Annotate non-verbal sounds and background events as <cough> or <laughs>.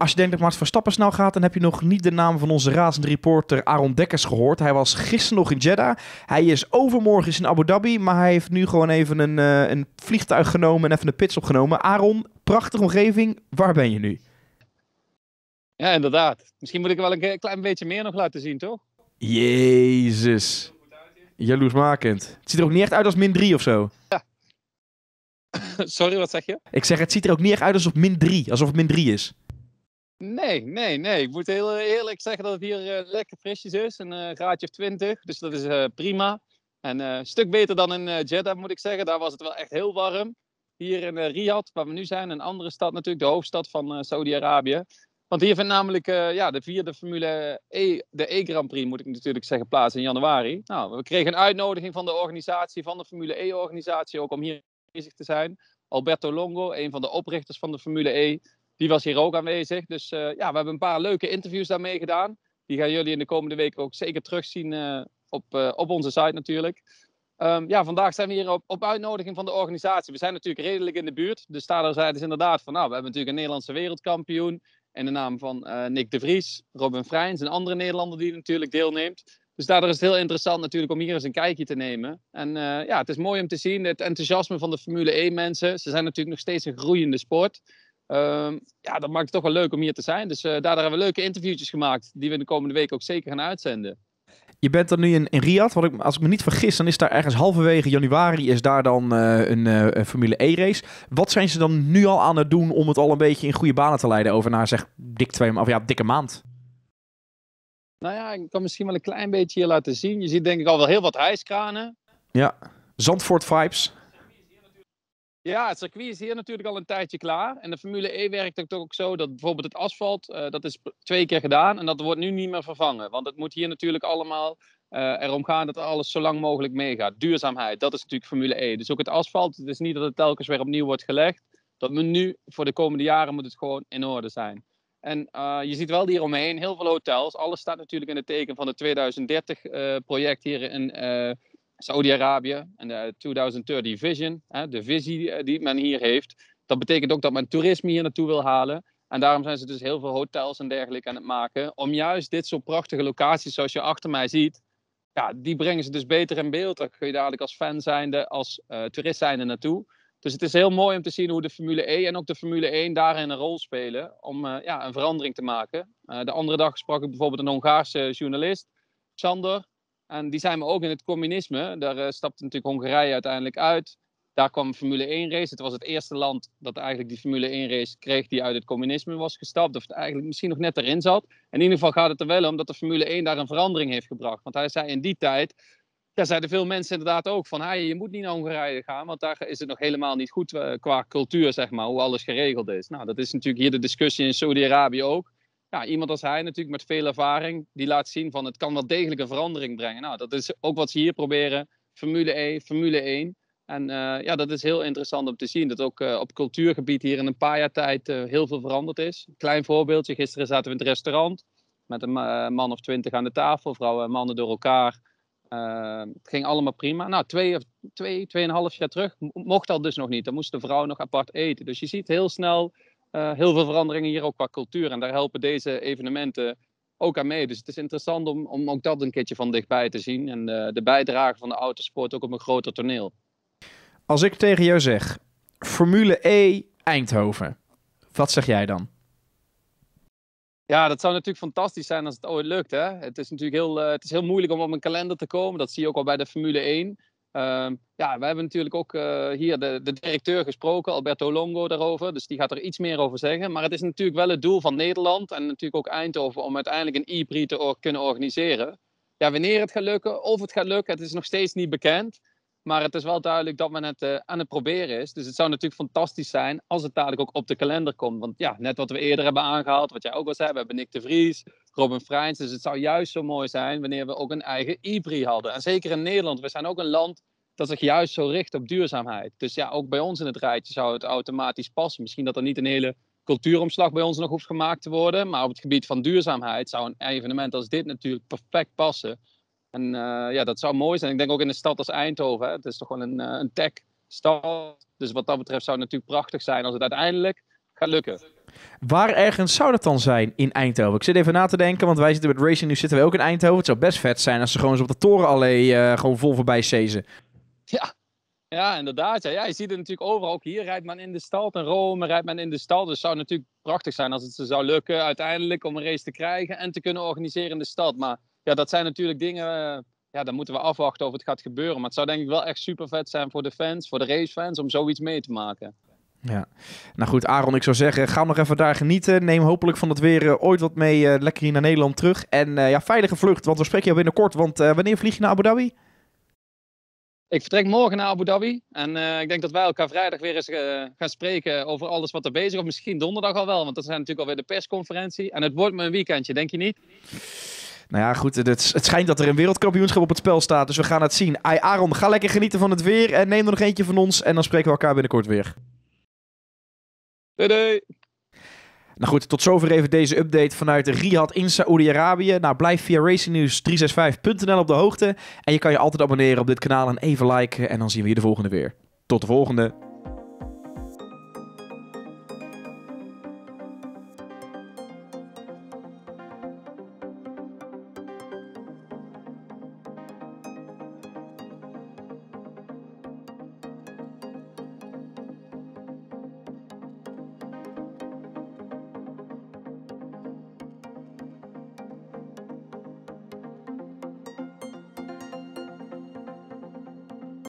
Als je denkt dat Max Verstappen snel gaat, dan heb je nog niet de naam van onze razende reporter Aaron Dekkers gehoord. Hij was gisteren nog in Jeddah. Hij is overmorgen in Abu Dhabi, maar hij heeft nu gewoon even een, eh, een vliegtuig genomen en even een pits opgenomen. Aaron, prachtige omgeving. Waar ben je nu? Ja, inderdaad. Misschien moet ik wel een klein beetje meer nog laten zien, toch? Jezus. Jaloersmakend. Het ziet er ook niet echt uit als min 3 of zo. Ja. <laughs> Sorry, wat zeg je? Ik zeg, het ziet er ook niet echt uit alsof min 3, alsof het min 3 is. Nee, nee, nee. Ik moet heel eh, eerlijk zeggen dat het hier eh, lekker frisjes is. Een eh, graadje of 20, dus dat is prima. En een stuk beter dan in Jeddah, moet ik zeggen. Daar was het wel echt heel warm. Hier in Riyadh, waar we nu zijn, een andere stad natuurlijk, de hoofdstad van Saudi-Arabië. Want hier vindt namelijk ja, de vierde Formule E, de E Grand Prix moet ik natuurlijk zeggen, plaats in januari. Nou, we kregen een uitnodiging van de organisatie, van de Formule E organisatie ook om hier bezig te zijn. Alberto Longo, een van de oprichters van de Formule E, die was hier ook aanwezig. Dus eh, ja, we hebben een paar leuke interviews daarmee gedaan. Die gaan jullie in de komende weken ook zeker terugzien eh, op, eh, op onze site natuurlijk. Ehm, ja, vandaag zijn we hier op, op, uitnodiging van de organisatie. We zijn natuurlijk redelijk in de buurt. De stad is dus inderdaad van, nou, we hebben natuurlijk een Nederlandse wereldkampioen. In de naam van uh, Nick de Vries, Robin Freins en andere Nederlander die natuurlijk deelneemt. Dus daardoor is het heel interessant natuurlijk om hier eens een kijkje te nemen. En ja, het is mooi om te zien, het enthousiasme van de Formule 1 mensen. Ze zijn natuurlijk nog steeds een groeiende sport. Ehm, ja, dat maakt het toch wel leuk om hier te zijn. Dus uh, eh, daardoor hebben we leuke interviewtjes gemaakt, die we de komende week ook zeker gaan uitzenden. Je bent dan nu in, in Riyadh. Wat ik, als ik me niet vergis, dan is daar ergens halverwege januari is daar dan eh, eh, een Formule E-race. Wat zijn ze dan nu al aan het doen om het al een beetje in goede banen te leiden over naar zeg dik twee, of ja, dikke maand? Nou ja, ik kan misschien wel een klein beetje hier laten zien. Je ziet denk ik al wel heel wat hijskranen. Ja, Zandvoort vibes. Ja, het circuit is hier natuurlijk al een tijdje klaar. En de Formule E werkt het ook zo dat bijvoorbeeld het asfalt, eh, dat is twee keer gedaan en dat wordt nu niet meer vervangen. Want het moet hier natuurlijk allemaal uh, erom gaan dat alles zo lang mogelijk meegaat. Duurzaamheid, dat is natuurlijk Formule E. Dus ook het asfalt, het is niet dat het telkens weer opnieuw wordt gelegd. Dat we nu, voor de komende jaren, moet het gewoon in orde zijn. En eh, je ziet wel hier omheen heel veel hotels. Alles staat natuurlijk in het teken van het 2030-project hier in Saudi-Arabië en de 2030 Vision, hè, de visie eh, die men hier heeft. Dat betekent ook dat men toerisme hier naartoe wil halen. En daarom zijn ze dus heel veel hotels en dergelijke aan het maken. Om juist dit soort prachtige locaties, zoals je achter mij ziet, ja, die brengen ze dus beter in beeld. Daar kun je dadelijk als fan zijnde, als uh, toerist zijnde naartoe. Dus het is heel mooi om te zien hoe de Formule E en ook de Formule 1 daarin een rol spelen. Om eh, ja, een verandering te maken. de andere dag sprak ik bijvoorbeeld een Hongaarse journalist, Sander. En die zijn we ook in het communisme. Daar uh, stapte natuurlijk Hongarije uiteindelijk uit. Daar kwam Formule 1 race. Het was het eerste land dat eigenlijk die Formule 1 race kreeg die uit het communisme was gestapt. Of het eigenlijk misschien nog net erin zat. En in ieder geval gaat het er wel om dat de Formule 1 daar een verandering heeft gebracht. Want hij zei in die tijd, daar zeiden veel mensen inderdaad ook van... Hey, je moet niet naar Hongarije gaan, want daar is het nog helemaal niet goed eh, qua cultuur, zeg maar. Hoe alles geregeld is. Nou, dat is natuurlijk hier de discussie in Saudi-Arabië ook ja, iemand als hij natuurlijk met veel ervaring, die laat zien van het kan wel degelijk een verandering brengen. Nou, dat is ook wat ze hier proberen. Formule E, Formule 1. En eh, ja, dat is heel interessant om te zien. Dat ook eh, op cultuurgebied hier in een paar jaar tijd eh, heel veel veranderd is. Klein voorbeeldje, gisteren zaten we in het restaurant met een man of twintig aan de tafel, vrouwen en mannen door elkaar. het ging allemaal prima. Nou, twee of twee, tweeënhalf jaar terug mocht dat dus nog niet. Dan moest de vrouw nog apart eten. Dus je ziet heel snel eh, heel veel veranderingen hier ook qua cultuur. En daar helpen deze evenementen ook aan mee. Dus het is interessant om, om ook dat een keertje van dichtbij te zien. En eh, de bijdrage van de autosport ook op een groter toneel. Als ik tegen jou zeg Formule E Eindhoven, wat zeg jij dan? Ja, dat zou natuurlijk fantastisch zijn als het ooit lukt. Hè? Het is natuurlijk heel, eh, het is heel moeilijk om op een kalender te komen. Dat zie je ook al bij de Formule 1. Ehm, ja, we hebben natuurlijk ook eh, hier de, de, directeur gesproken, Alberto Longo, daarover. Dus die gaat er iets meer over zeggen. Maar het is natuurlijk wel het doel van Nederland en natuurlijk ook Eindhoven om uiteindelijk een e IPRI te kunnen organiseren. Ja, wanneer het gaat lukken, of het gaat lukken, het is nog steeds niet bekend. Maar het is wel duidelijk dat men het eh, aan het proberen is. Dus het zou natuurlijk fantastisch zijn als het dadelijk ook op de kalender komt. Want ja, net wat we eerder hebben aangehaald, wat jij ook al zei, we hebben Nick de Vries, Robin Freins. Dus het zou juist zo mooi zijn wanneer we ook een eigen IBRI hadden. En zeker in Nederland, we zijn ook een land dat zich juist zo richt op duurzaamheid. Dus ja, ook bij ons in het rijtje zou het automatisch passen. Misschien dat er niet een hele cultuuromslag bij ons nog hoeft gemaakt te worden. Maar op het gebied van duurzaamheid zou een evenement als dit natuurlijk perfect passen. En eh, ja, dat zou mooi zijn. Ik denk ook in een stad als Eindhoven. Hè. Het is toch gewoon een, eh, een tech-stad. Dus wat dat betreft zou het natuurlijk prachtig zijn als het uiteindelijk gaat lukken. Waar ergens zou dat dan zijn in Eindhoven? Ik zit even na te denken, want wij zitten met Racing nu zitten we ook in Eindhoven. Het zou best vet zijn als ze gewoon eens op de torenallee uh, eh, gewoon vol voorbij sezen. Ja. ja, inderdaad. Ja. ja. je ziet het natuurlijk overal. Ook hier rijdt men in de stad. In Rome rijdt men in de stad. Dus het zou natuurlijk prachtig zijn als het ze zou lukken uiteindelijk om een race te krijgen en te kunnen organiseren in de stad. Maar ja, dat zijn natuurlijk dingen... Eh, ja, dan moeten we afwachten of het gaat gebeuren. Maar het zou denk ik wel echt super vet zijn voor de fans, voor de racefans, om zoiets mee te maken. Ja, nou goed, Aaron, ik zou zeggen, ga nog even daar genieten. Neem hopelijk van het weer eh, ooit wat mee, eh, lekker hier naar Nederland terug. En eh, ja, veilige vlucht, want we spreken jou binnenkort. Want wanneer vlieg je naar Abu Dhabi? ik vertrek morgen naar Abu Dhabi. En ik denk dat wij elkaar vrijdag weer eens gaan spreken over alles wat er bezig is. Of misschien donderdag al wel, want dat zijn natuurlijk alweer de persconferentie. En het wordt me een weekendje, denk je niet? Nou ja, goed. Het, het schijnt dat er een wereldkampioenschap op het spel staat. Dus we gaan het zien. Ai, Aaron, ga lekker genieten van het weer. En neem er nog eentje van ons. En dan spreken we elkaar binnenkort weer. Nou goed, tot zover even deze update vanuit Riyadh in Saoedi-Arabië. Nou, blijf via racingnews365.nl op de hoogte. En je kan je altijd abonneren op dit kanaal en even liken. En dan zien we je de volgende weer. Tot de volgende!